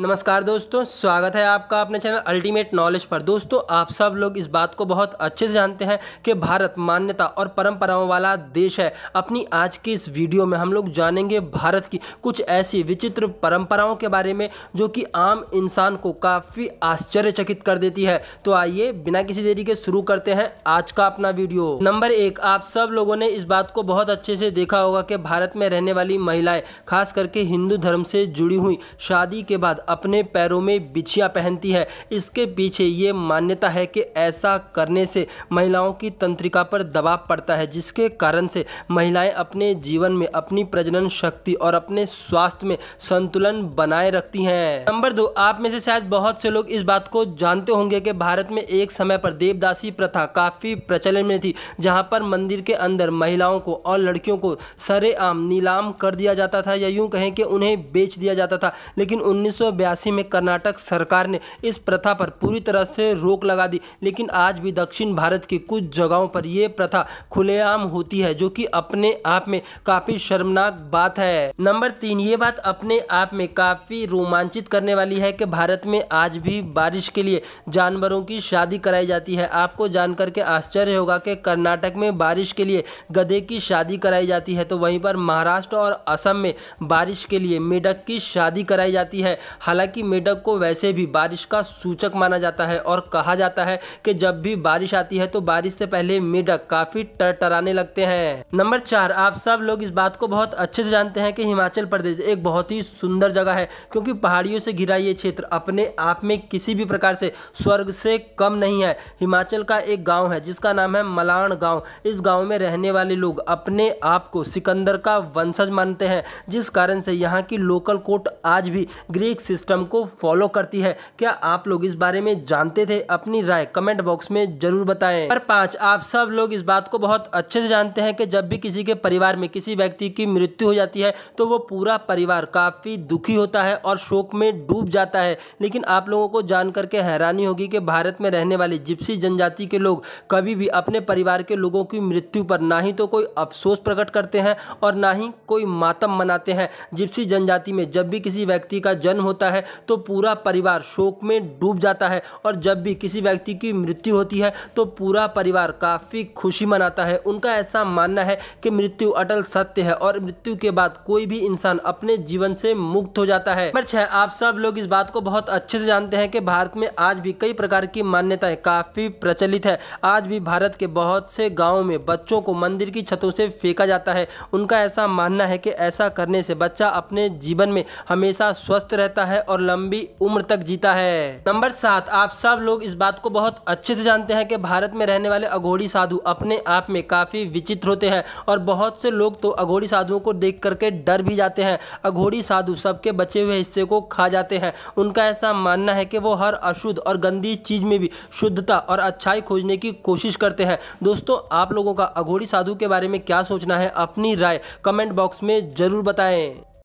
नमस्कार दोस्तों स्वागत है आपका अपने चैनल अल्टीमेट नॉलेज पर दोस्तों आप सब लोग इस बात को बहुत अच्छे से जानते हैं कि भारत मान्यता और परंपराओं वाला देश है अपनी आज की इस वीडियो में हम लोग जानेंगे भारत की कुछ ऐसी विचित्र परंपराओं के बारे में जो कि आम इंसान को काफ़ी आश्चर्यचकित कर देती है तो आइए बिना किसी देरी के शुरू करते हैं आज का अपना वीडियो नंबर एक आप सब लोगों ने इस बात को बहुत अच्छे से देखा होगा कि भारत में रहने वाली महिलाएँ खास करके हिंदू धर्म से जुड़ी हुई शादी के बाद अपने पैरों में बिछिया पहनती है इसके पीछे ये मान्यता है कि ऐसा करने से महिलाओं की तंत्रिका पर दबाव पड़ता है जिसके कारण से महिलाएं अपने जीवन में अपनी प्रजनन शक्ति और अपने स्वास्थ्य में संतुलन बनाए रखती हैं नंबर दो आप में से शायद बहुत से लोग इस बात को जानते होंगे कि भारत में एक समय पर देवदासी प्रथा काफ़ी प्रचलन में थी जहाँ पर मंदिर के अंदर महिलाओं को और लड़कियों को सरेआम नीलाम कर दिया जाता था या यूं कहें कि उन्हें बेच दिया जाता था लेकिन उन्नीस 1982 में कर्नाटक सरकार ने इस प्रथा पर पूरी तरह से रोक लगा दी लेकिन आज भी दक्षिण भारत की कुछ जगहों पर यह प्रथा खुलेआम होती है जो कि अपने आप में काफ़ी शर्मनाक बात है नंबर तीन ये बात अपने आप में काफ़ी रोमांचित करने वाली है कि भारत में आज भी बारिश के लिए जानवरों की शादी कराई जाती है आपको जानकर के आश्चर्य होगा कि कर्नाटक में बारिश के लिए गधे की शादी कराई जाती है तो वहीं पर महाराष्ट्र और असम में बारिश के लिए मेढक की शादी कराई जाती है हालांकि मेढक को वैसे भी बारिश का सूचक माना जाता है और कहा जाता है कि जब भी बारिश आती है तो बारिश से पहले मेढक काफी टरटराने लगते हैं नंबर चार आप सब लोग इस बात को बहुत अच्छे से जानते हैं कि हिमाचल प्रदेश एक बहुत ही सुंदर जगह है क्योंकि पहाड़ियों से घिरा ये क्षेत्र अपने आप में किसी भी प्रकार से स्वर्ग से कम नहीं है हिमाचल का एक गाँव है जिसका नाम है मलाण गाँव इस गाँव में रहने वाले लोग अपने आप को सिकंदर का वंशज मानते हैं जिस कारण से यहाँ की लोकल कोर्ट आज भी ग्रीक सिस्टम को फॉलो करती है क्या आप लोग इस बारे में जानते थे अपनी राय कमेंट बॉक्स में जरूर बताएं नंबर पाँच आप सब लोग इस बात को बहुत अच्छे से जानते हैं कि जब भी किसी के परिवार में किसी व्यक्ति की मृत्यु हो जाती है तो वो पूरा परिवार काफ़ी दुखी होता है और शोक में डूब जाता है लेकिन आप लोगों को जान करके हैरानी होगी कि भारत में रहने वाले जिप्सी जनजाति के लोग कभी भी अपने परिवार के लोगों की मृत्यु पर ना ही तो कोई अफसोस प्रकट करते हैं और ना ही कोई मातम मनाते हैं जिप्सी जनजाति में जब भी किसी व्यक्ति का जन्म होता होता है तो पूरा परिवार शोक में डूब जाता है और जब भी किसी व्यक्ति की मृत्यु होती है तो पूरा परिवार काफ़ी खुशी मनाता है उनका ऐसा मानना है कि मृत्यु अटल सत्य है और मृत्यु के बाद कोई भी इंसान अपने जीवन से मुक्त हो जाता है नंबर छः आप सब लोग इस बात को बहुत अच्छे से जानते हैं कि भारत में आज भी कई प्रकार की मान्यताएं काफ़ी प्रचलित है आज भी भारत के बहुत से गाँव में बच्चों को मंदिर की छतों से फेंका जाता है उनका ऐसा मानना है कि ऐसा करने से बच्चा अपने जीवन में हमेशा स्वस्थ रहता है है और लंबी उम्र तक जीता है नंबर सात आप सब लोग इस बात को बहुत अच्छे से जानते हैं कि भारत में रहने वाले अघोड़ी साधु अपने आप में काफ़ी विचित्र होते हैं और बहुत से लोग तो अघोड़ी साधुओं को देख करके डर भी जाते हैं अघोड़ी साधु सबके बचे हुए हिस्से को खा जाते हैं उनका ऐसा मानना है कि वो हर अशुद्ध और गंदी चीज़ में भी शुद्धता और अच्छाई खोजने की कोशिश करते हैं दोस्तों आप लोगों का अघोड़ी साधु के बारे में क्या सोचना है अपनी राय कमेंट बॉक्स में ज़रूर बताएं